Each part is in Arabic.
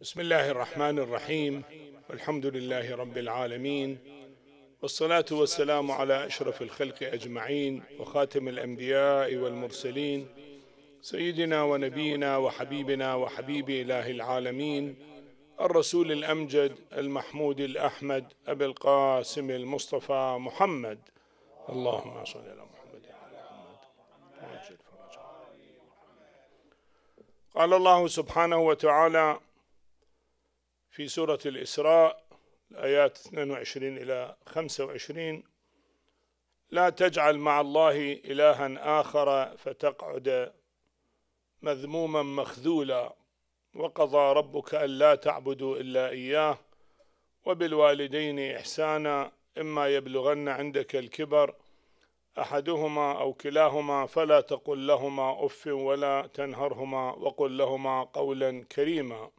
بسم الله الرحمن الرحيم والحمد لله رب العالمين والصلاة والسلام على أشرف الخلق أجمعين وخاتم الأنبياء والمرسلين سيدنا ونبينا وحبيبنا وحبيب إله العالمين الرسول الأمجد المحمود الأحمد أبي القاسم المصطفى محمد اللهم صل على محمد وعلى قال الله سبحانه وتعالى في سورة الإسراء الآيات 22 إلى 25 لا تجعل مع الله إلها آخر فتقعد مذموما مخذولا وقضى ربك ألا تعبدوا إلا إياه وبالوالدين إحسانا إما يبلغن عندك الكبر أحدهما أو كلاهما فلا تقل لهما أف ولا تنهرهما وقل لهما قولا كريما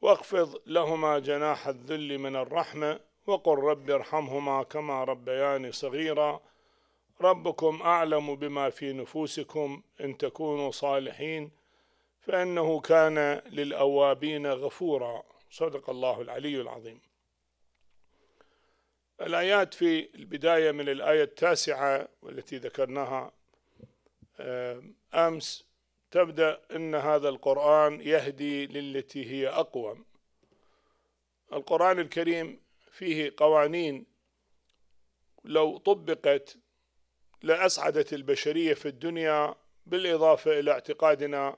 واخفض لهما جناح الذل من الرحمة وقل رب ارحمهما كما ربياني صغيرا ربكم أعلم بما في نفوسكم إن تكونوا صالحين فإنه كان للأوابين غفورا صدق الله العلي العظيم الآيات في البداية من الآية التاسعة والتي ذكرناها آه، أمس تبدأ أن هذا القرآن يهدي للتي هي أقوم القرآن الكريم فيه قوانين لو طبقت لأسعدت البشرية في الدنيا بالإضافة إلى اعتقادنا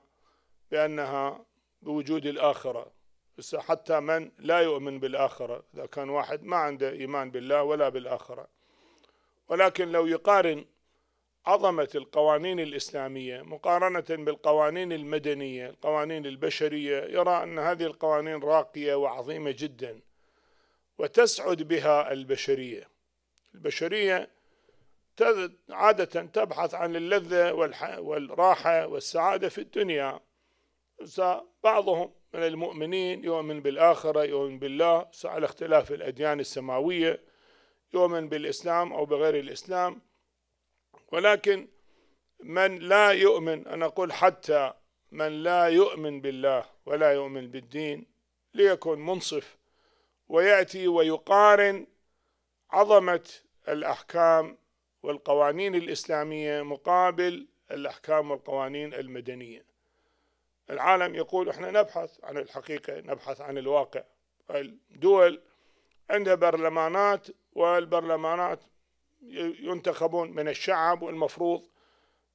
بأنها بوجود الآخرة بس حتى من لا يؤمن بالآخرة إذا كان واحد ما عنده إيمان بالله ولا بالآخرة ولكن لو يقارن عظمة القوانين الإسلامية مقارنة بالقوانين المدنية القوانين البشرية يرى أن هذه القوانين راقية وعظيمة جدا وتسعد بها البشرية البشرية عادة تبحث عن اللذة والراحة والسعادة في الدنيا بعضهم من المؤمنين يؤمن بالآخرة يؤمن بالله على اختلاف الأديان السماوية يؤمن بالإسلام أو بغير الإسلام ولكن من لا يؤمن أنا أقول حتى من لا يؤمن بالله ولا يؤمن بالدين ليكن منصف ويأتي ويقارن عظمة الأحكام والقوانين الإسلامية مقابل الأحكام والقوانين المدنية العالم يقول احنا نبحث عن الحقيقة نبحث عن الواقع الدول عندها برلمانات والبرلمانات ينتخبون من الشعب والمفروض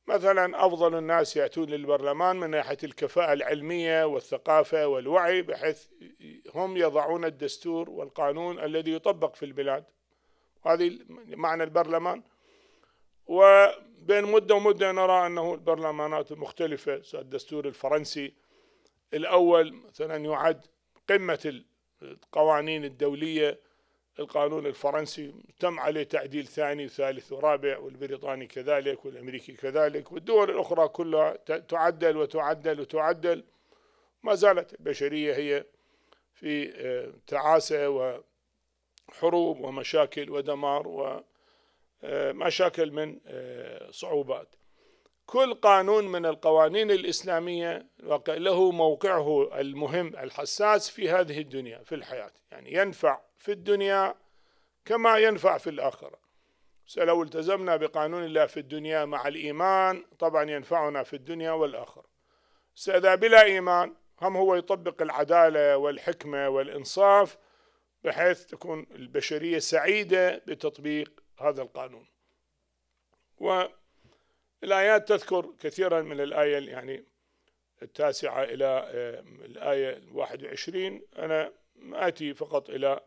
مثلا أفضل الناس يأتون للبرلمان من ناحية الكفاءة العلمية والثقافة والوعي بحيث هم يضعون الدستور والقانون الذي يطبق في البلاد هذه معنى البرلمان وبين مدة ومدة نرى أنه البرلمانات المختلفة الدستور الفرنسي الأول مثلا يعد قمة القوانين الدولية القانون الفرنسي تم عليه تعديل ثاني وثالث ورابع والبريطاني كذلك والامريكي كذلك والدول الاخرى كلها تعدل وتعدل وتعدل ما زالت البشريه هي في آه، تعاسه وحروب ومشاكل ودمار ومشاكل آه، من آه، صعوبات كل قانون من القوانين الإسلامية له موقعه المهم الحساس في هذه الدنيا في الحياة يعني ينفع في الدنيا كما ينفع في الآخرة لو التزمنا بقانون الله في الدنيا مع الإيمان طبعا ينفعنا في الدنيا والآخرة إذا بلا إيمان هم هو يطبق العدالة والحكمة والإنصاف بحيث تكون البشرية سعيدة بتطبيق هذا القانون والآيات تذكر كثيرا من الآية يعني التاسعة إلى آه، الآية 21 أنا آتي فقط إلى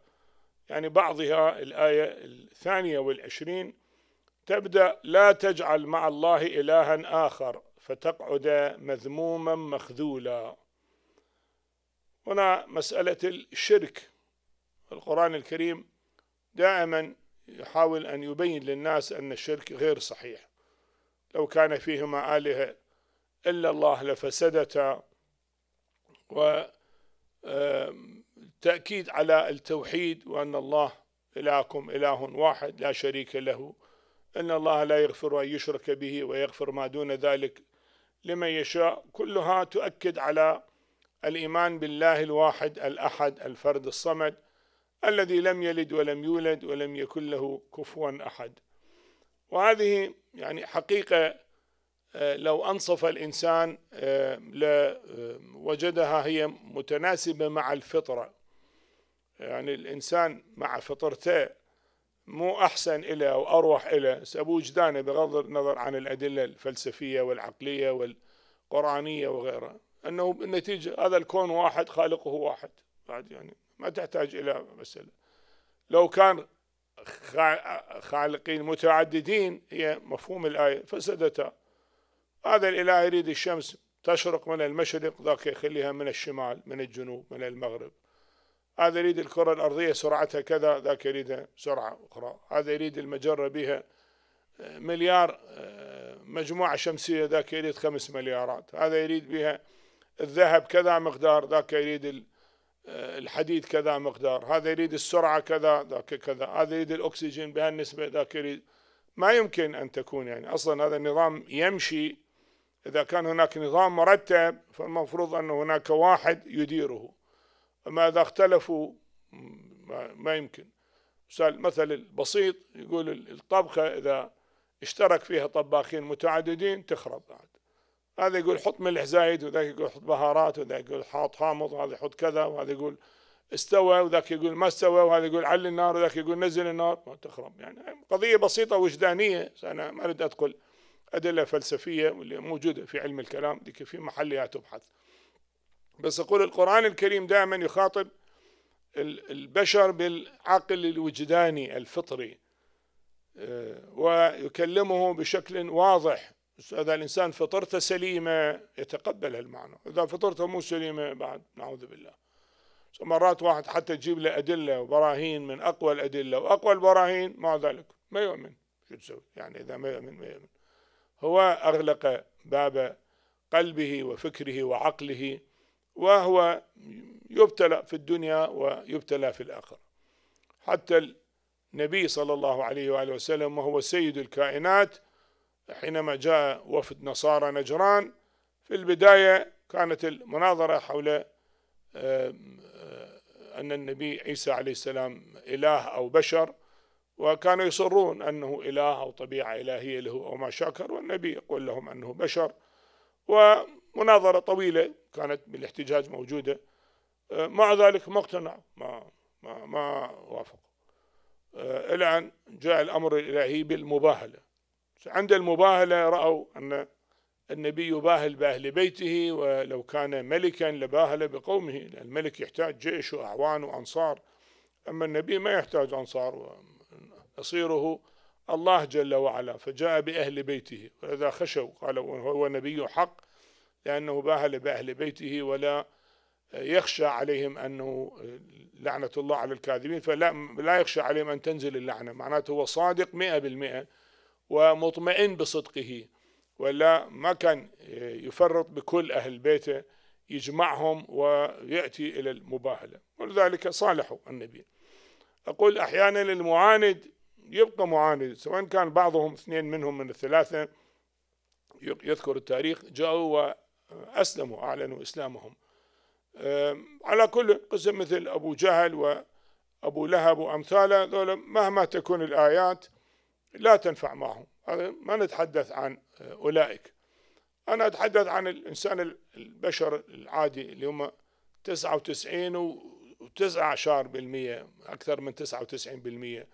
يعني بعضها الآية الثانية والعشرين تبدأ لا تجعل مع الله إلها آخر فتقعد مذموما مخذولا هنا مسألة الشرك القرآن الكريم دائما يحاول أن يبين للناس أن الشرك غير صحيح لو كان فيهما آلهة إلا الله لفسدتا و تأكيد على التوحيد وأن الله إلهكم إله واحد لا شريك له أن الله لا يغفر أن يشرك به ويغفر ما دون ذلك لمن يشاء كلها تؤكد على الإيمان بالله الواحد الأحد الفرد الصمد الذي لم يلد ولم يولد ولم يكن له كفوا أحد وهذه يعني حقيقة آه، لو أنصف الإنسان آه، لوجدها هي متناسبة مع الفطرة يعني الإنسان مع فطرته مو أحسن إلى اروح إلى سابو وجدانه بغض النظر عن الأدلة الفلسفية والعقلية والقرآنية وغيرها أنه بالنتيجة هذا الكون واحد خالقه واحد بعد يعني ما تحتاج إلى مسألة لو كان خالقين متعددين هي مفهوم الآية فسدتا هذا الإله يريد الشمس تشرق من المشرق ذاك يخليها من الشمال من الجنوب من المغرب هذا يريد الكرة الأرضية سرعتها كذا ذاك يريدها سرعة أخرى هذا يريد المجرة بها آه، مليار آه، مجموعة شمسية ذاك يريد خمس مليارات هذا يريد بها الذهب كذا مقدار ذاك يريد آه، الحديد كذا مقدار هذا يريد السرعة كذا ذاك كذا هذا يريد الأكسجين بهالنسبة ذاك يريد ما يمكن أن تكون يعني أصلا هذا النظام يمشي إذا كان هناك نظام مرتب فالمفروض أن هناك واحد يديره أما إذا اختلفوا ما يمكن مثل البسيط يقول الطبخة إذا اشترك فيها طباخين متعددين تخرب بعد هذا يقول حط ملح زايد وذاك يقول حط بهارات وذاك يقول حاط حامض وهذا يحط كذا وهذا يقول استوى وذاك يقول ما استوى وهذا يقول علي النار وذاك يقول نزل النار ما تخرب يعني قضية بسيطة وجدانية أنا ما أريد أدخل أدلة فلسفية واللي موجودة في علم الكلام ذيك في محلها تبحث بس أقول القرآن الكريم دائما يخاطب البشر بالعقل الوجداني الفطري آه، ويكلمه بشكل واضح إذا الإنسان فطرته سليمة يتقبل المعنى إذا فطرته مو سليمة بعد نعوذ بالله مرات واحد حتى تجيب له أدلة وبراهين من أقوى الأدلة وأقوى البراهين مع ذلك ما يؤمن شو تسوي يعني إذا ما يؤمن ما يؤمن هو أغلق باب قلبه وفكره وعقله وهو يبتلى في الدنيا ويبتلى في الآخرة حتى النبي صلى الله عليه وآله وسلم وهو سيد الكائنات حينما جاء وفد نصارى نجران في البداية كانت المناظرة حول آه، آه، أن النبي عيسى عليه السلام إله أو بشر وكانوا يصرون أنه إله أو طبيعة إلهية له أو ما شاكر والنبي يقول لهم أنه بشر و مناظرة طويلة كانت بالاحتجاج موجودة آه، مع ذلك ما اقتنع ما ما ما وافق آه، إلى أن جاء الأمر الإلهي بالمباهلة عند المباهلة رأوا أن النبي يباهل بأهل بيته ولو كان ملكا لباهل بقومه لأن الملك يحتاج جيش وأعوان وأنصار أما النبي ما يحتاج أنصار أصيره الله جل وعلا فجاء بأهل بيته واذا خشوا قالوا هو نبي حق لأنه باهل بأهل بيته ولا يخشى عليهم أنه لعنة الله على الكاذبين فلا لا يخشى عليهم أن تنزل اللعنة معناته هو صادق مئة بالمئة ومطمئن بصدقه ولا ما كان يفرط بكل أهل بيته يجمعهم ويأتي إلى المباهلة ولذلك صالحوا النبي أقول أحيانا المعاند يبقى معاند سواء كان بعضهم اثنين منهم من الثلاثة يذكر التاريخ جاءوا أسلموا أعلنوا إسلامهم على كل قسم مثل أبو جهل وأبو لهب وأمثاله ذولا مهما تكون الآيات لا تنفع معهم ما نتحدث عن أولئك أنا أتحدث عن الإنسان البشر العادي اللي هم 99 و9 بالمية أكثر من 99 بالمية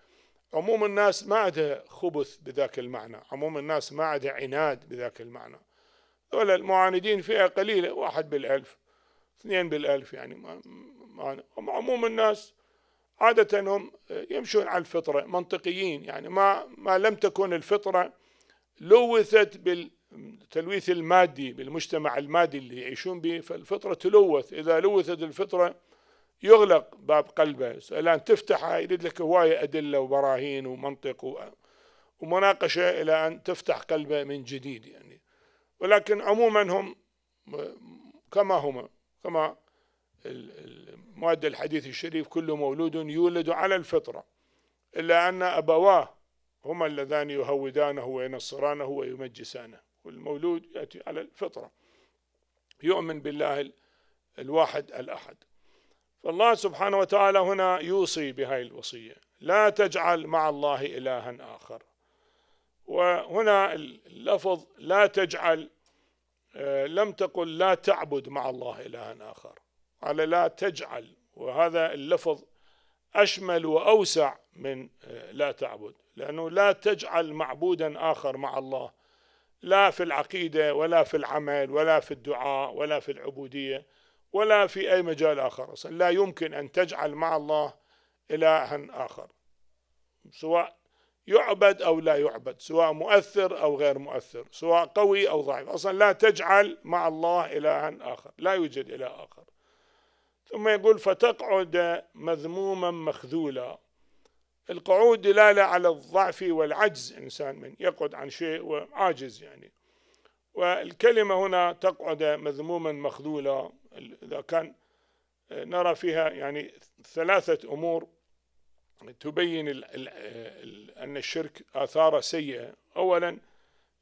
عموم الناس ما عندها خبث بذاك المعنى عموم الناس ما عندها عناد بذاك المعنى ولا المعاندين فئة قليلة واحد بالألف اثنين بالألف يعني هم عموم الناس عادة هم يمشون على الفطرة منطقيين يعني ما, ما لم تكن الفطرة لوثت بالتلويث المادي بالمجتمع المادي اللي يعيشون به فالفطرة تلوث إذا لوثت الفطرة يغلق باب قلبه الآن تفتحها يريد لك هواية أدلة وبراهين ومنطق ومناقشة إلى أن تفتح قلبه من جديد يعني ولكن عموما هم كما هما كما المواد الحديث الشريف كل مولود يولد على الفطرة إلا أن أبواه هما اللذان يهودانه وينصرانه ويمجسانه والمولود يأتي على الفطرة يؤمن بالله الواحد الأحد فالله سبحانه وتعالى هنا يوصي بهذه الوصية لا تجعل مع الله إلها آخر وهنا اللفظ لا تجعل آه، لم تقل لا تعبد مع الله إلها آخر على لا تجعل وهذا اللفظ أشمل وأوسع من آه، لا تعبد لأنه لا تجعل معبودا آخر مع الله لا في العقيدة ولا في العمل ولا في الدعاء ولا في العبودية ولا في أي مجال آخر أصلا لا يمكن أن تجعل مع الله إلها آخر سواء يعبد أو لا يعبد سواء مؤثر أو غير مؤثر سواء قوي أو ضعيف أصلا لا تجعل مع الله إلها آخر لا يوجد إله آخر ثم يقول فتقعد مذموما مخذولا القعود دلالة على الضعف والعجز إنسان من يقعد عن شيء وعاجز يعني والكلمة هنا تقعد مذموما مخذولا إذا كان نرى فيها يعني ثلاثة أمور تبين الـ الـ الـ أن الشرك آثار سيئة أولا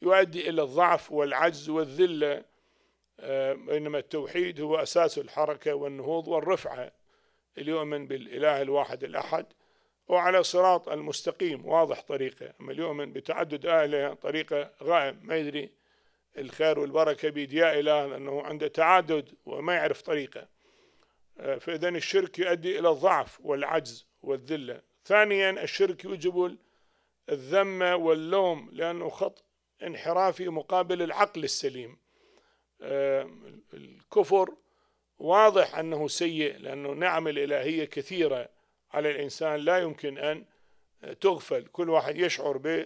يؤدي إلى الضعف والعجز والذلة بينما آه، التوحيد هو أساس الحركة والنهوض والرفعة اللي يؤمن بالإله الواحد الأحد وعلى صراط المستقيم واضح طريقة أما يؤمن بتعدد آله طريقة غائم ما يدري الخير والبركة بيد يا إله لأنه عنده تعدد وما يعرف طريقة آه، فإذا الشرك يؤدي إلى الضعف والعجز والذلة ثانيا الشرك يوجب الذمة واللوم لأنه خط انحرافي مقابل العقل السليم آه، الكفر واضح أنه سيء لأنه نعم الإلهية كثيرة على الإنسان لا يمكن أن تغفل كل واحد يشعر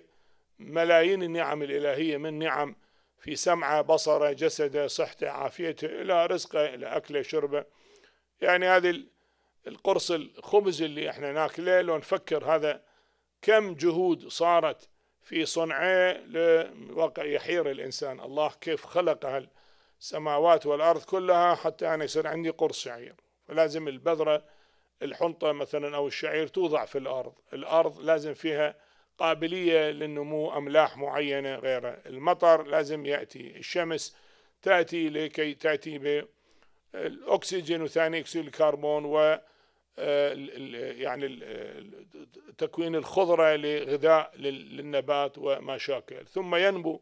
بملايين النعم الإلهية من نعم في سمعه بصره جسده صحته عافيته إلى رزقه إلى أكله شربه يعني هذه القرص الخبز اللي احنا ناكله لو نفكر هذا كم جهود صارت في صنعه لواقع يحير الانسان الله كيف خلق السماوات والارض كلها حتى انا يصير عندي قرص شعير فلازم البذره الحنطه مثلا او الشعير توضع في الارض الارض لازم فيها قابليه للنمو املاح معينه غيره المطر لازم ياتي الشمس تاتي لكي تاتي بالاكسجين وثاني اكسيد الكربون و آه، يعني آه، تكوين الخضرة لغذاء للنبات ومشاكل ثم ينمو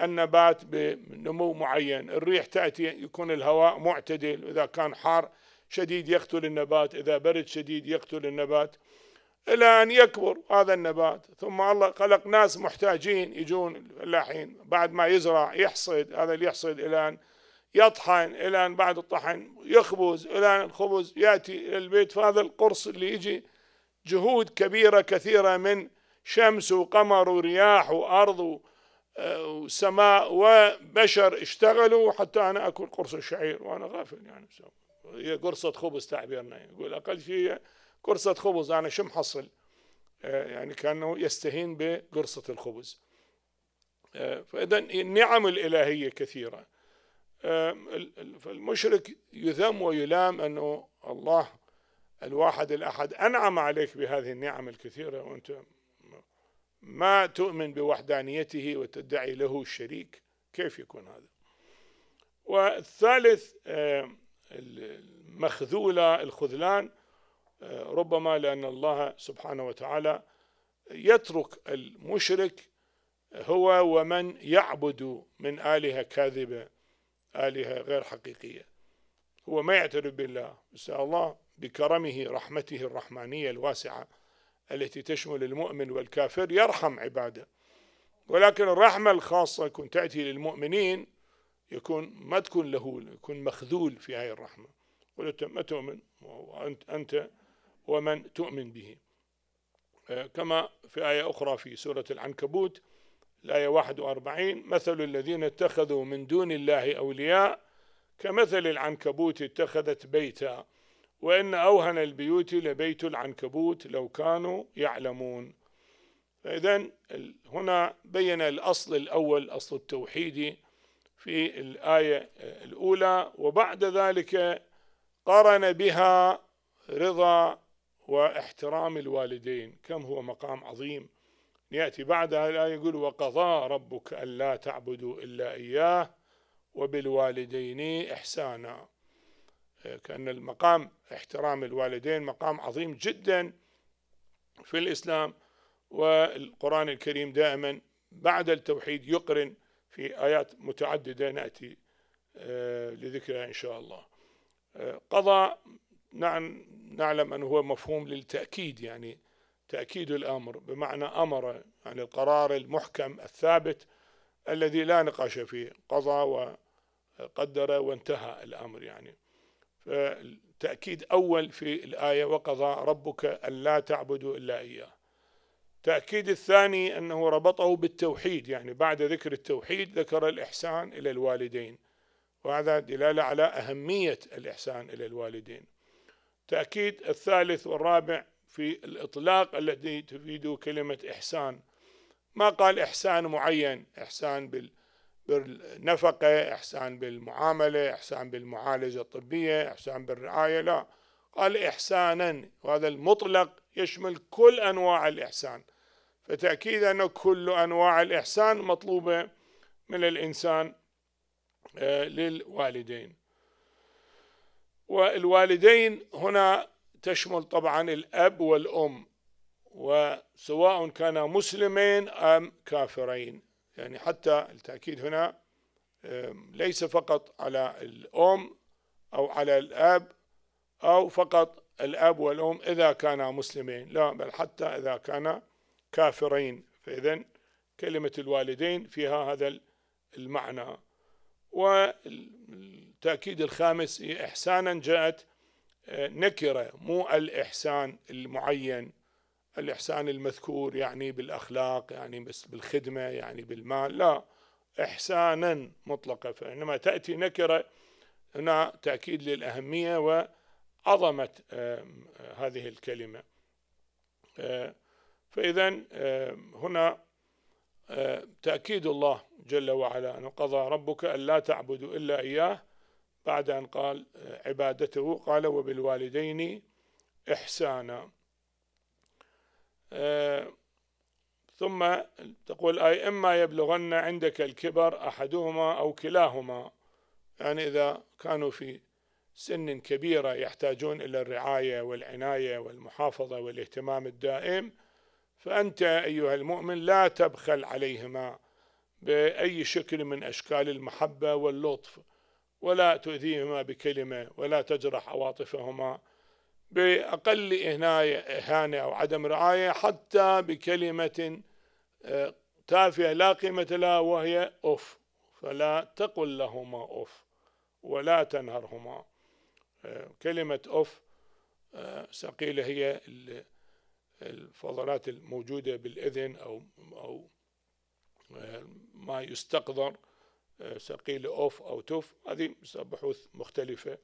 النبات بنمو معين الريح تأتي يكون الهواء معتدل إذا كان حار شديد يقتل النبات إذا برد شديد يقتل النبات إلى أن يكبر هذا النبات ثم الله خلق ناس محتاجين يجون الفلاحين بعد ما يزرع يحصد هذا اللي يحصد إلى أن يطحن إلى أن بعد الطحن يخبز إلى أن الخبز يأتي إلى البيت فهذا القرص اللي يجي جهود كبيرة كثيرة من شمس وقمر ورياح وأرض آه، وسماء وبشر اشتغلوا حتى أنا أكل قرص الشعير وأنا غافل يعني هي قرصة خبز تعبيرنا يقول أقل شيء قرصة خبز أنا شو محصل آه، يعني كأنه يستهين بقرصة الخبز آه، فإذا النعم الإلهية كثيرة فالمشرك يذم ويلام أنه الله الواحد الأحد أنعم عليك بهذه النعم الكثيرة وأنت ما تؤمن بوحدانيته وتدعي له الشريك كيف يكون هذا والثالث المخذولة الخذلان آه، ربما لأن الله سبحانه وتعالى يترك المشرك هو ومن يعبد من آلهة كاذبة آلهة غير حقيقية هو ما يعترف بالله بس الله بكرمه رحمته الرحمانية الواسعة التي تشمل المؤمن والكافر يرحم عباده ولكن الرحمة الخاصة يكون تأتي للمؤمنين يكون ما تكون له يكون مخذول في هذه الرحمة قلت ما تؤمن وأنت أنت ومن تؤمن به آه، كما في آية أخرى في سورة العنكبوت الآية 41 مثل الذين اتخذوا من دون الله أولياء كمثل العنكبوت اتخذت بيتا وإن أوهن البيوت لبيت العنكبوت لو كانوا يعلمون فإذا هنا بين الأصل الأول أصل التوحيدي في الآية الأولى وبعد ذلك قرن بها رضا واحترام الوالدين كم هو مقام عظيم يأتي بعدها الآية يقول وقضى ربك ألا تعبدوا إلا إياه وبالوالدين إحسانا إيه، كأن المقام احترام الوالدين مقام عظيم جدا في الإسلام والقرآن الكريم دائما بعد التوحيد يقرن في آيات متعددة نأتي إيه، لذكرها إن شاء الله إيه، قضى نعم، نعلم أنه هو مفهوم للتأكيد يعني تأكيد الأمر بمعنى أمر يعني القرار المحكم الثابت الذي لا نقاش فيه قضى وقدر وانتهى الأمر يعني فتأكيد أول في الآية وقضى ربك ألا تعبدوا إلا إياه تأكيد الثاني أنه ربطه بالتوحيد يعني بعد ذكر التوحيد ذكر الإحسان إلى الوالدين وهذا دلالة على أهمية الإحسان إلى الوالدين تأكيد الثالث والرابع في الإطلاق التي تفيد كلمة إحسان ما قال إحسان معين إحسان بالنفقة إحسان بالمعاملة إحسان بالمعالجة الطبية إحسان بالرعاية لا قال إحسانا وهذا المطلق يشمل كل أنواع الإحسان فتأكيد أن كل أنواع الإحسان مطلوبة من الإنسان آه، للوالدين والوالدين هنا تشمل طبعا الأب والأم وسواء كانا مسلمين أم كافرين يعني حتى التأكيد هنا ليس فقط على الأم أو على الأب أو فقط الأب والأم إذا كانا مسلمين لا بل حتى إذا كانا كافرين فإذا كلمة الوالدين فيها هذا المعنى والتأكيد الخامس إحسانا جاءت نكرة مو الإحسان المعين الإحسان المذكور يعني بالأخلاق يعني بس بالخدمة يعني بالمال لا إحسانا مطلقا فإنما تأتي نكرة هنا تأكيد للأهمية وعظمة هذه الكلمة آه، فإذا هنا آه، تأكيد الله جل وعلا أن قضى ربك ألا تعبدوا إلا إياه بعد أن قال آه، عبادته قال وبالوالدين إحسانا آه، ثم تقول أي إما يبلغن عندك الكبر أحدهما أو كلاهما يعني إذا كانوا في سن كبيرة يحتاجون إلى الرعاية والعناية والمحافظة والاهتمام الدائم فأنت أيها المؤمن لا تبخل عليهما بأي شكل من أشكال المحبة واللطف ولا تؤذيهما بكلمة ولا تجرح عواطفهما بأقل إهانة أو عدم رعاية حتى بكلمة آه، تافهة لا قيمة لها وهي أف فلا تقل لهما أف ولا تنهرهما آه، كلمة أف آه، ثقيلة هي الفضلات الموجودة بالإذن أو أو ما يستقذر ثقيلة أوف أو توف هذه بحوث مختلفة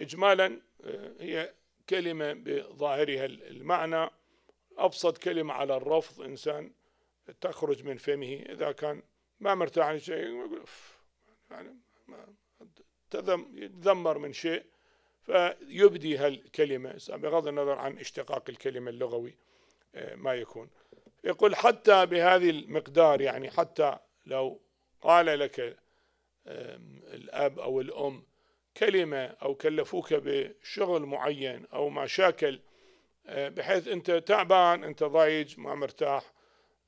إجمالا آه، هي كلمة بظاهرها المعنى أبسط كلمة على الرفض إنسان تخرج من فمه إذا كان ما مرتاح شيء يقول يعني ما يتذمر من شيء فيبدي هالكلمة بغض النظر عن اشتقاق الكلمة اللغوي آه، ما يكون يقول حتى بهذه المقدار يعني حتى لو قال لك الأب أو الأم كلمة أو كلفوك بشغل معين أو مشاكل آه، بحيث أنت تعبان أنت ضايج ما مرتاح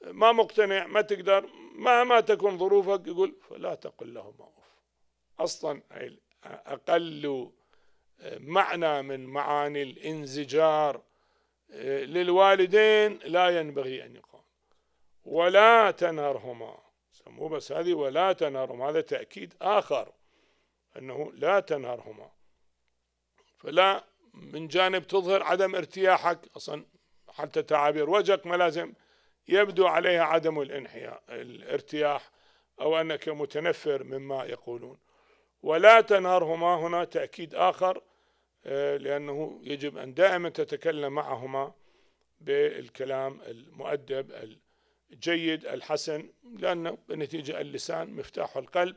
ما مقتنع ما تقدر مهما تكون ظروفك يقول فلا تقل لهما أوف أصلا أقل آه، معنى من معاني الانزجار آه، للوالدين لا ينبغي أن يقال ولا تنهرهما مو بس هذه ولا تنهرهم هذا تأكيد آخر أنه لا تنهرهما فلا من جانب تظهر عدم ارتياحك أصلا حتى تعابير وجهك ما لازم يبدو عليها عدم الانحياء الارتياح أو أنك متنفر مما يقولون ولا تنهرهما هنا تأكيد آخر آه، لأنه يجب أن دائما تتكلم معهما بالكلام المؤدب جيد الحسن لأن النتيجة اللسان مفتاح القلب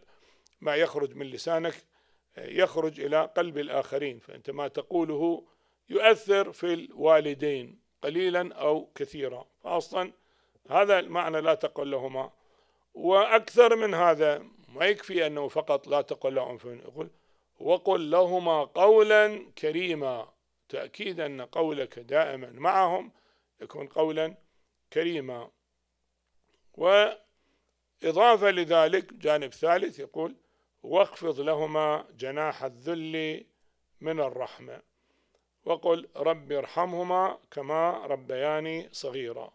ما يخرج من لسانك يخرج إلى قلب الآخرين فأنت ما تقوله يؤثر في الوالدين قليلا أو كثيرا أصلا هذا المعنى لا تقل لهما وأكثر من هذا ما يكفي أنه فقط لا تقل لهم يقول وقل لهما قولا كريما تأكيد أن قولك دائما معهم يكون قولا كريما وإضافة لذلك جانب ثالث يقول واخفض لهما جناح الذل من الرحمة وقل رب ارحمهما كما ربياني صغيرا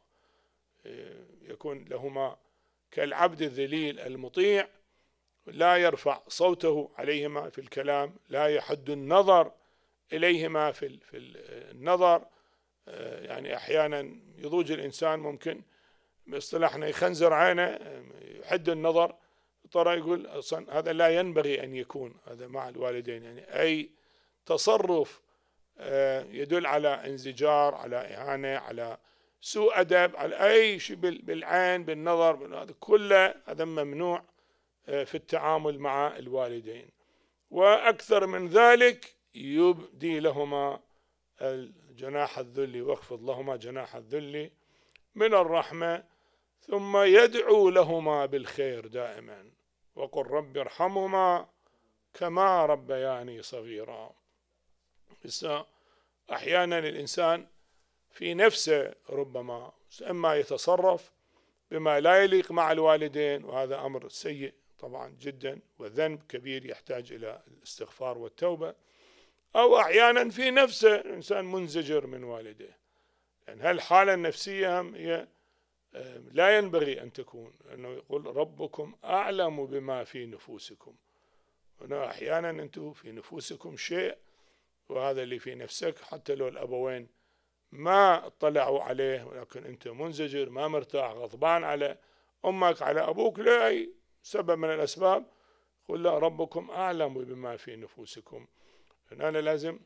يكون لهما كالعبد الذليل المطيع لا يرفع صوته عليهما في الكلام لا يحد النظر إليهما في النظر يعني أحيانا يضوج الإنسان ممكن باصطلاحنا يخنزر عينه يحد النظر ترى يقول اصلا هذا لا ينبغي ان يكون هذا مع الوالدين يعني اي تصرف آه، يدل على انزجار على اهانه على سوء ادب على اي شيء بالعين بالنظر هذا كله هذا ممنوع آه، في التعامل مع الوالدين واكثر من ذلك يبدي لهما الجناح الذل واخفض لهما جناح الذل من الرحمه ثم يدعو لهما بالخير دائما وقل رب ارحمهما كما ربياني صغيرا أحيانا الإنسان في نفسه ربما إما يتصرف بما لا يليق مع الوالدين وهذا أمر سيء طبعا جدا وذنب كبير يحتاج إلى الاستغفار والتوبة أو أحيانا في نفسه الإنسان منزجر من والديه لأن يعني هالحالة النفسية هي لا ينبغي أن تكون أنه يقول ربكم أعلم بما في نفوسكم هنا أحيانا أنتم في نفوسكم شيء وهذا اللي في نفسك حتى لو الأبوين ما اطلعوا عليه ولكن أنت منزجر ما مرتاح غضبان على أمك على أبوك لأي سبب من الأسباب قل لا ربكم أعلم بما في نفوسكم هنا لازم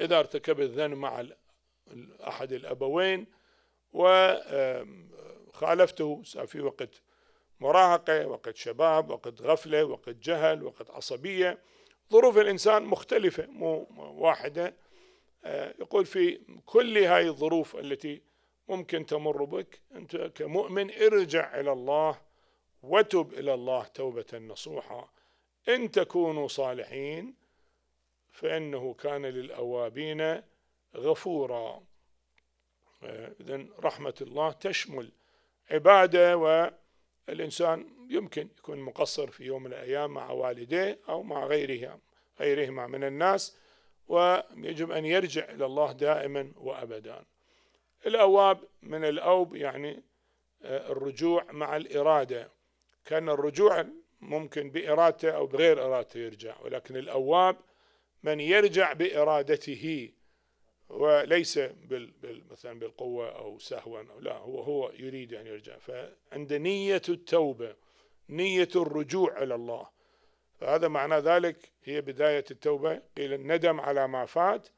إذا ارتكبت ذنب مع أحد الأبوين وخالفته في وقت مراهقة وقت شباب وقت غفلة وقت جهل وقت عصبية ظروف الإنسان مختلفة مو واحدة آه، يقول في كل هاي الظروف التي ممكن تمر بك أنت كمؤمن ارجع إلى الله وتب إلى الله توبة نصوحة إن تكونوا صالحين فإنه كان للأوابين غفورا آه، إذن رحمة الله تشمل عبادة والإنسان يمكن يكون مقصر في يوم من الأيام مع والديه أو مع غيرها غيرهما من الناس ويجب أن يرجع إلى الله دائما وأبدا الأواب من الأوب يعني آه، الرجوع مع الإرادة كان الرجوع ممكن بإرادته أو بغير إرادته يرجع ولكن الأواب من يرجع بإرادته وليس بال مثلا بالقوة أو سهوا أو لا هو هو يريد أن يرجع فعند نية التوبة نية الرجوع إلى الله فهذا معنى ذلك هي بداية التوبة قيل الندم على ما فات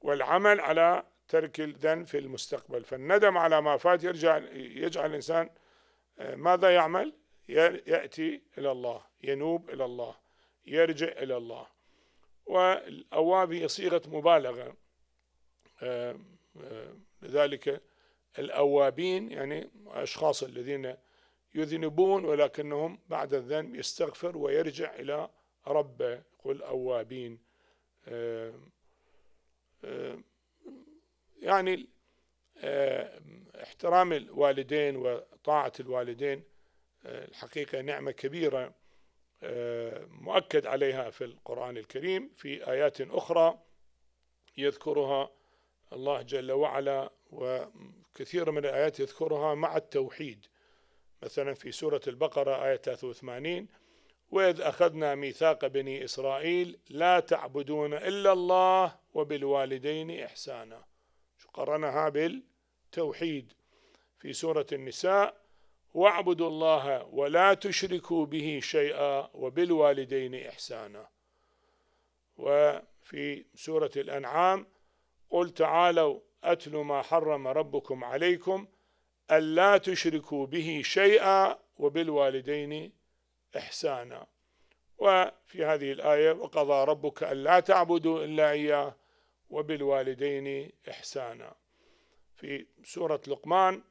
والعمل على ترك الذنب في المستقبل فالندم على ما فات يرجع يجعل الإنسان آه، ماذا يعمل يأتي إلى الله ينوب إلى الله يرجع إلى الله والأوابي صيغة مبالغة آه، آه، لذلك الأوابين يعني أشخاص الذين يذنبون ولكنهم بعد الذنب يستغفر ويرجع إلى ربه قل أوابين آه، يعني احترام الوالدين وطاعة الوالدين الحقيقة نعمة كبيرة مؤكد عليها في القرآن الكريم في آيات أخرى يذكرها الله جل وعلا وكثير من الآيات يذكرها مع التوحيد مثلا في سورة البقرة آية 83 وإذ أخذنا ميثاق بني إسرائيل لا تعبدون إلا الله وبالوالدين إحسانا قرنها بالتوحيد في سورة النساء واعبدوا الله ولا تشركوا به شيئا وبالوالدين إحسانا وفي سورة الأنعام قل تعالوا أتل ما حرم ربكم عليكم ألا تشركوا به شيئا وبالوالدين إحسانا وفي هذه الآية وقضى ربك ألا تعبدوا إلا إياه وبالوالدين إحسانا في سورة لقمان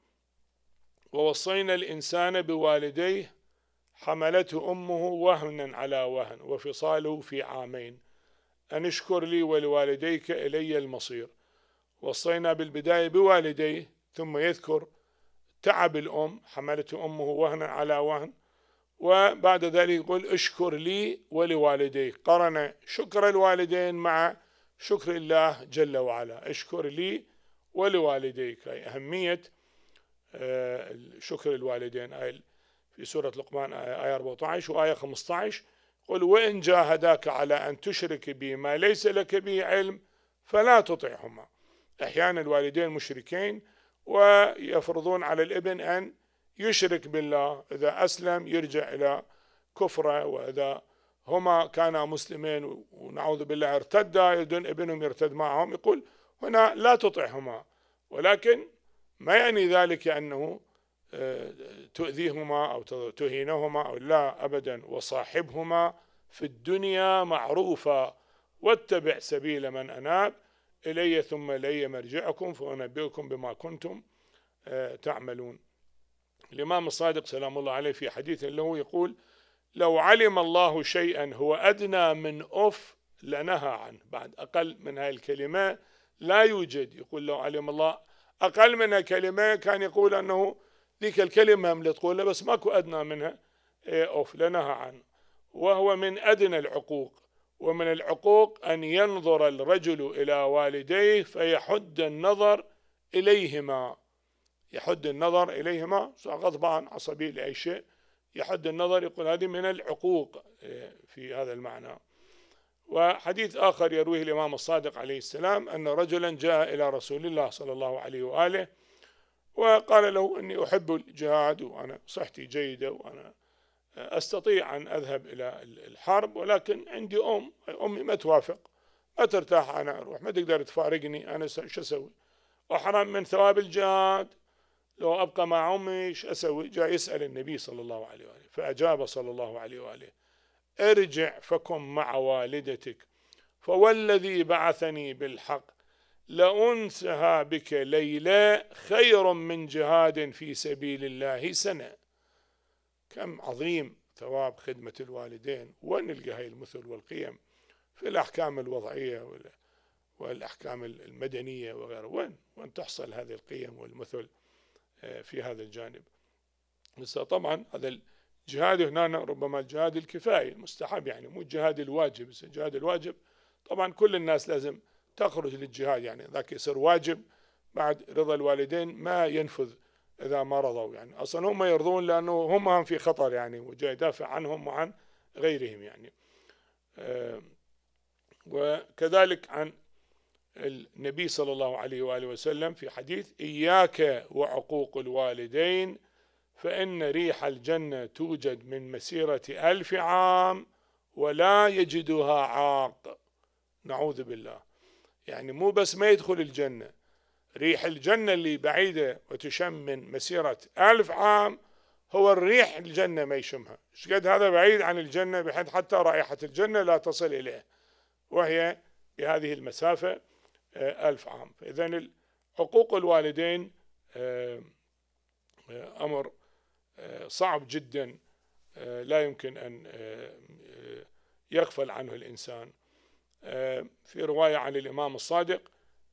ووصينا الإنسان بوالديه حملته أمه وهنا على وهن وفصاله في عامين أن اشكر لي ولوالديك إلي المصير وصينا بالبداية بوالديه ثم يذكر تعب الأم حملته أمه وهنا على وهن وبعد ذلك يقول اشكر لي ولوالديك قرن شكر الوالدين مع شكر الله جل وعلا اشكر لي ولوالديك أي أهمية آه، شكر الوالدين في سورة لقمان آية 14 آية وآية 15 قل وإن جاهداك على أن تشرك بي ما ليس لك به علم فلا تطعهما أحيانا الوالدين مشركين ويفرضون على الابن أن يشرك بالله إذا أسلم يرجع إلى كفره وإذا هما كانا مسلمين ونعوذ بالله ارتدا يدون ابنهم يرتد معهم يقول هنا لا تطعهما ولكن ما يعني ذلك أنه تؤذيهما أو تهينهما أو لا أبدا وصاحبهما في الدنيا معروفا واتبع سبيل من أناب إلي ثم إلي مرجعكم فأنبئكم بما كنتم آه، تعملون الإمام الصادق سلام الله عليه في حديث له يقول لو علم الله شيئا هو أدنى من أف لنهى عنه بعد أقل من هاي الكلمة لا يوجد يقول لو علم الله أقل من كلمة كان يقول أنه ذيك الكلمة هم اللي تقولها بس ماكو أدنى منها إيه، أوف لنهى عنه وهو من أدنى العقوق ومن العقوق أن ينظر الرجل إلى والديه فيحد النظر إليهما يحد النظر إليهما غضبان عصبي لأي شيء يحد النظر يقول هذه من العقوق إيه، في هذا المعنى وحديث آخر يرويه الإمام الصادق عليه السلام أن رجلا جاء إلى رسول الله صلى الله عليه وآله وقال له أني أحب الجهاد وأنا صحتي جيدة وأنا أستطيع أن أذهب إلى الحرب ولكن عندي أم أمي ما توافق ما ترتاح أنا أروح ما تقدر تفارقني أنا شو أسوي أحرم من ثواب الجهاد لو أبقى مع أمي شو أسوي جاء يسأل النبي صلى الله عليه وآله فأجاب صلى الله عليه وآله ارجع فكن مع والدتك فوالذي بعثني بالحق لأنسها بك ليلة خير من جهاد في سبيل الله سنة كم عظيم ثواب خدمة الوالدين ونلقى هاي المثل والقيم في الأحكام الوضعية والأحكام المدنية وغيره وين وين تحصل هذه القيم والمثل آه، في هذا الجانب لسه طبعا هذا الجهاد هنا ربما الجهاد الكفاية المستحب يعني مو الجهاد الواجب الجهاد الواجب طبعا كل الناس لازم تخرج للجهاد يعني ذاك يصير واجب بعد رضا الوالدين ما ينفذ إذا ما رضوا يعني أصلا هم يرضون لأنه هم هم في خطر يعني وجاي يدافع عنهم وعن غيرهم يعني آه، وكذلك عن النبي صلى الله عليه وآله وسلم في حديث إياك وعقوق الوالدين فإن ريح الجنة توجد من مسيرة ألف عام ولا يجدها عاق نعوذ بالله يعني مو بس ما يدخل الجنة ريح الجنة اللي بعيدة وتشم من مسيرة ألف عام هو الريح الجنة ما يشمها شقد هذا بعيد عن الجنة بحيث حتى رائحة الجنة لا تصل إليه وهي بهذه المسافة آه، ألف عام إذا حقوق الوالدين آه، آه، أمر صعب جدا لا يمكن أن يغفل عنه الإنسان في رواية عن الإمام الصادق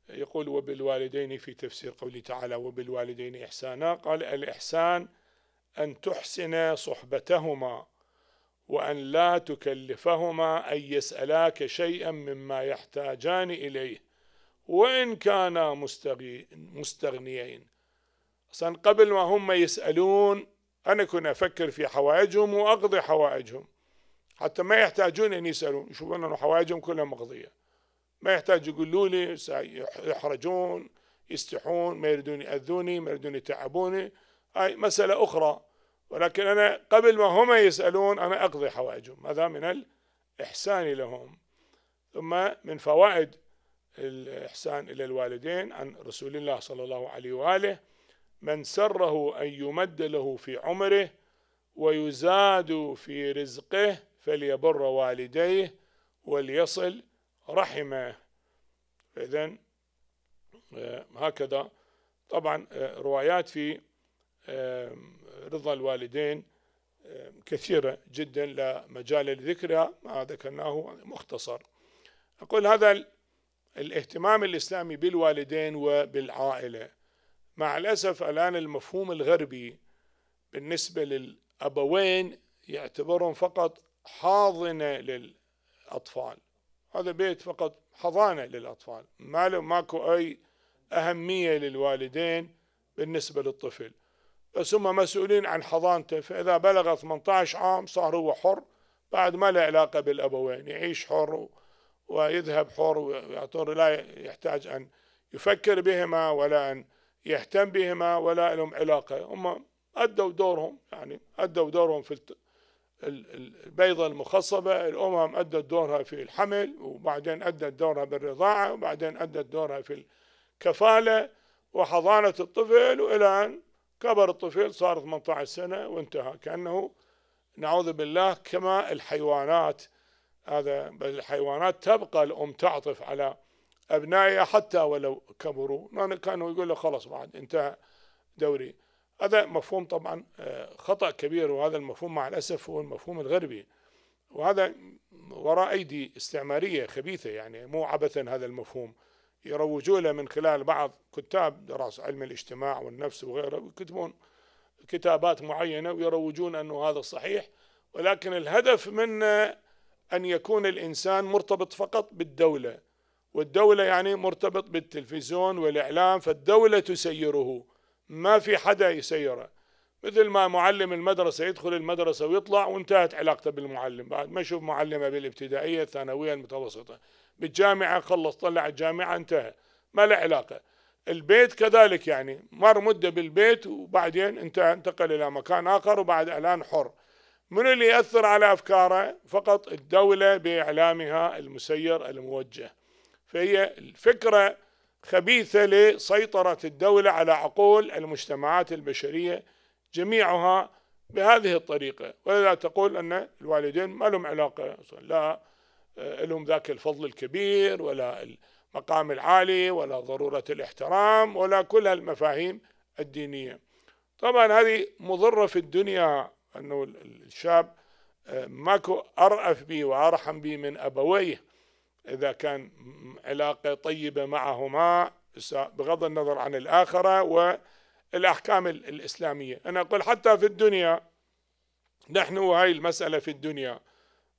يقول وبالوالدين في تفسير قوله تعالى وبالوالدين إحسانا قال الإحسان أن تحسن صحبتهما وأن لا تكلفهما أن يسألاك شيئا مما يحتاجان إليه وإن كانا مستغنيين أصلا قبل ما هم يسألون أنا كنت أفكر في حوائجهم وأقضي حوائجهم حتى ما يحتاجون أن يسألون يشوفون انه حوائجهم كلها مقضية ما يحتاج يقولوا لي يحرجون يستحون ما يريدون يأذوني ما يريدون يتعبوني هاي مسألة أخرى ولكن أنا قبل ما هم يسألون أنا أقضي حوائجهم هذا من الإحسان لهم ثم من فوائد الإحسان إلى الوالدين عن رسول الله صلى الله عليه وآله من سره أن يمد له في عمره ويزاد في رزقه فليبر والديه وليصل رحمه إذا آه، هكذا طبعا آه، روايات في آه، رضا الوالدين كثيرة جدا لا مجال لذكرها ما ذكرناه مختصر أقول هذا الاهتمام الإسلامي بالوالدين وبالعائلة مع الأسف الآن المفهوم الغربي بالنسبة للأبوين يعتبرهم فقط حاضنة للأطفال هذا بيت فقط حضانة للأطفال ما له ماكو أي أهمية للوالدين بالنسبة للطفل بس هم مسؤولين عن حضانته فإذا بلغ 18 عام صار هو حر بعد ما له علاقة بالأبوين يعيش حر ويذهب حر ويعتبر لا يحتاج أن يفكر بهما ولا أن يهتم بهما ولا لهم علاقة هم أدوا دورهم يعني أدوا دورهم في البيضة المخصبة الأمم أدت دورها في الحمل وبعدين أدت دورها بالرضاعة وبعدين أدت دورها في الكفالة وحضانة الطفل وإلى أن كبر الطفل صار 18 سنة وانتهى كأنه نعوذ بالله كما الحيوانات هذا بل الحيوانات تبقى الأم تعطف على أبنائها حتى ولو كبروا كانوا يقول له خلاص بعد انتهى دوري هذا مفهوم طبعا آه، خطأ كبير وهذا المفهوم مع الأسف هو المفهوم الغربي وهذا وراء أيدي استعمارية خبيثة يعني مو عبثا هذا المفهوم يروجوا له من خلال بعض كتاب دراسة علم الاجتماع والنفس وغيره يكتبون كتابات معينة ويروجون أنه هذا صحيح ولكن الهدف منه آه، أن يكون الإنسان مرتبط فقط بالدولة والدولة يعني مرتبط بالتلفزيون والإعلام فالدولة تسيره ما في حدا يسيره مثل ما معلم المدرسة يدخل المدرسة ويطلع وانتهت علاقته بالمعلم بعد ما يشوف معلمه بالابتدائية الثانوية المتوسطة بالجامعة خلص طلع الجامعة انتهى ما له علاقة البيت كذلك يعني مر مدة بالبيت وبعدين انتهى انتقل إلى مكان آخر وبعد الآن حر من اللي يأثر على أفكاره فقط الدولة بإعلامها المسير الموجه فهي الفكرة خبيثة لسيطرة الدولة على عقول المجتمعات البشرية جميعها بهذه الطريقة ولذا تقول أن الوالدين ما لهم علاقة لا آه، لهم ذاك الفضل الكبير ولا المقام العالي ولا ضرورة الاحترام ولا كل المفاهيم الدينية طبعا هذه مضرة في الدنيا أنه الشاب آه، ماكو أرأف به وأرحم به من أبويه إذا كان علاقة طيبة معهما بغض النظر عن الآخرة والأحكام الإسلامية أنا أقول حتى في الدنيا نحن وهي المسألة في الدنيا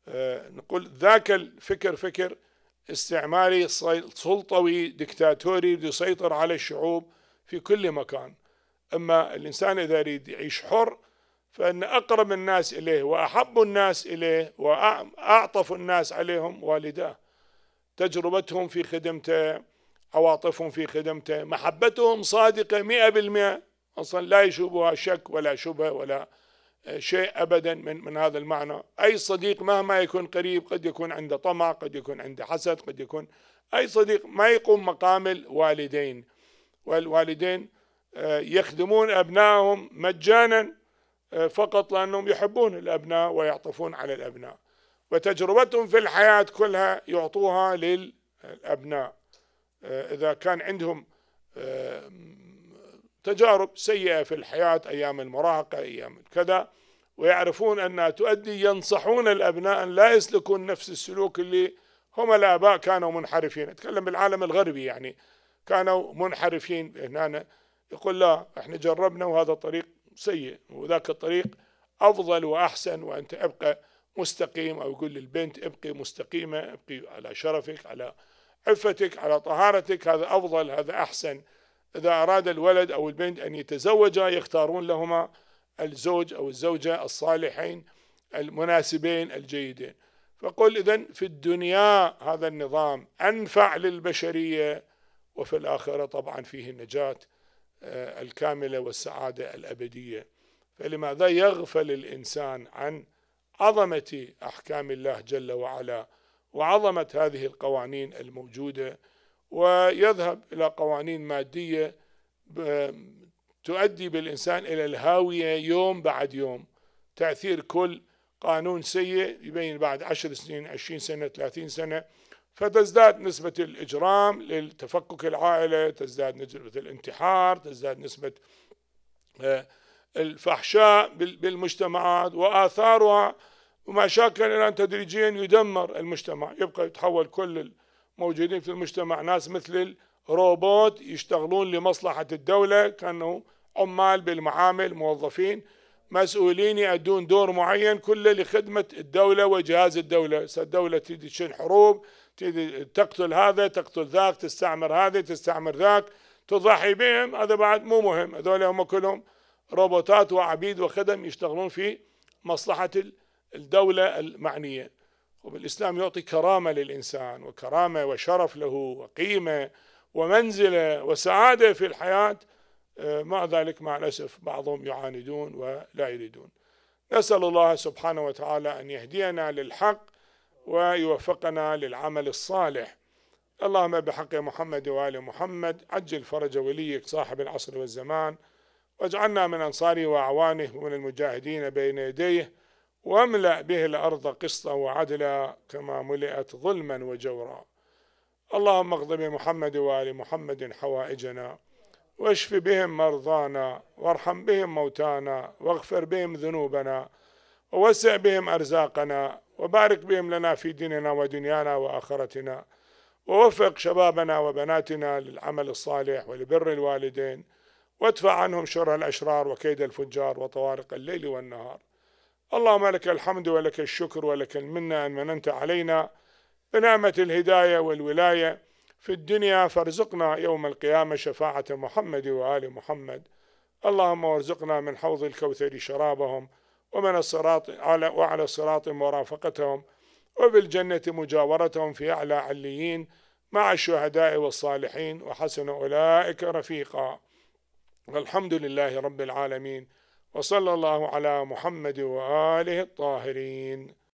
آه، نقول ذاك الفكر فكر استعماري سلطوي دكتاتوري يسيطر على الشعوب في كل مكان أما الإنسان إذا يريد يعيش حر فإن أقرب الناس إليه وأحب الناس إليه وأعطف الناس عليهم والداه تجربتهم في خدمته عواطفهم في خدمته محبتهم صادقة مئة بالمئة أصلا لا يشوبها شك ولا شبهة ولا آه، شيء أبدا من, من هذا المعنى أي صديق مهما يكون قريب قد يكون عنده طمع قد يكون عنده حسد قد يكون أي صديق ما يقوم مقام الوالدين والوالدين آه، يخدمون أبنائهم مجانا آه، فقط لأنهم يحبون الأبناء ويعطفون على الأبناء وتجربتهم في الحياة كلها يعطوها للأبناء آه، إذا كان عندهم آه، تجارب سيئة في الحياة أيام المراهقة أيام كذا ويعرفون أنها تؤدي ينصحون الأبناء أن لا يسلكون نفس السلوك اللي هم الآباء كانوا منحرفين أتكلم بالعالم الغربي يعني كانوا منحرفين هنا يقول لا احنا جربنا وهذا الطريق سيء وذاك الطريق أفضل وأحسن وأنت أبقى مستقيم أو يقول للبنت ابقي مستقيمة ابقي على شرفك على عفتك على طهارتك هذا أفضل هذا أحسن إذا أراد الولد أو البنت أن يتزوجا يختارون لهما الزوج أو الزوجة الصالحين المناسبين الجيدين فقل إذا في الدنيا هذا النظام أنفع للبشرية وفي الآخرة طبعا فيه النجاة آه، الكاملة والسعادة الأبدية فلماذا يغفل الإنسان عن عظمة أحكام الله جل وعلا وعظمة هذه القوانين الموجودة ويذهب إلى قوانين مادية تؤدي بالإنسان إلى الهاوية يوم بعد يوم تأثير كل قانون سيء يبين بعد عشر سنين عشرين سنة ثلاثين سنة فتزداد نسبة الإجرام للتفكك العائلة تزداد نسبة الانتحار تزداد نسبة آه، الفحشاء بالمجتمعات وآثارها ومشاكل الآن تدريجيا يدمر المجتمع يبقى يتحول كل الموجودين في المجتمع ناس مثل الروبوت يشتغلون لمصلحة الدولة كانوا عمال بالمعامل موظفين مسؤولين يأدون دور معين كله لخدمة الدولة وجهاز الدولة الدولة تريد تشن حروب تريد تقتل هذا تقتل ذاك تستعمر هذا تستعمر ذاك تضحي بهم هذا بعد مو مهم هذول هم كلهم روبوتات وعبيد وخدم يشتغلون في مصلحة الدولة المعنية وبالإسلام يعطي كرامة للإنسان وكرامة وشرف له وقيمة ومنزلة وسعادة في الحياة آه، مع ذلك مع الأسف بعضهم يعاندون ولا يريدون نسأل الله سبحانه وتعالى أن يهدينا للحق ويوفقنا للعمل الصالح اللهم بحق محمد وآل محمد عجل فرج وليك صاحب العصر والزمان واجعلنا من أنصاره وأعوانه ومن المجاهدين بين يديه واملأ به الأرض قسطا وعدلا كما ملئت ظلما وجورا اللهم اغضب بمحمد وآل محمد حوائجنا واشف بهم مرضانا وارحم بهم موتانا واغفر بهم ذنوبنا ووسع بهم أرزاقنا وبارك بهم لنا في ديننا ودنيانا وآخرتنا ووفق شبابنا وبناتنا للعمل الصالح ولبر الوالدين وادفع عنهم شر الأشرار وكيد الفجار وطوارق الليل والنهار اللهم لك الحمد ولك الشكر ولك المنة أن مننت علينا بنعمة الهداية والولاية في الدنيا فارزقنا يوم القيامة شفاعة محمد وآل محمد اللهم وارزقنا من حوض الكوثر شرابهم ومن الصراط على وعلى الصراط مرافقتهم وبالجنة مجاورتهم في أعلى عليين مع الشهداء والصالحين وحسن أولئك رفيقا والحمد لله رب العالمين وصلى الله على محمد وآله الطاهرين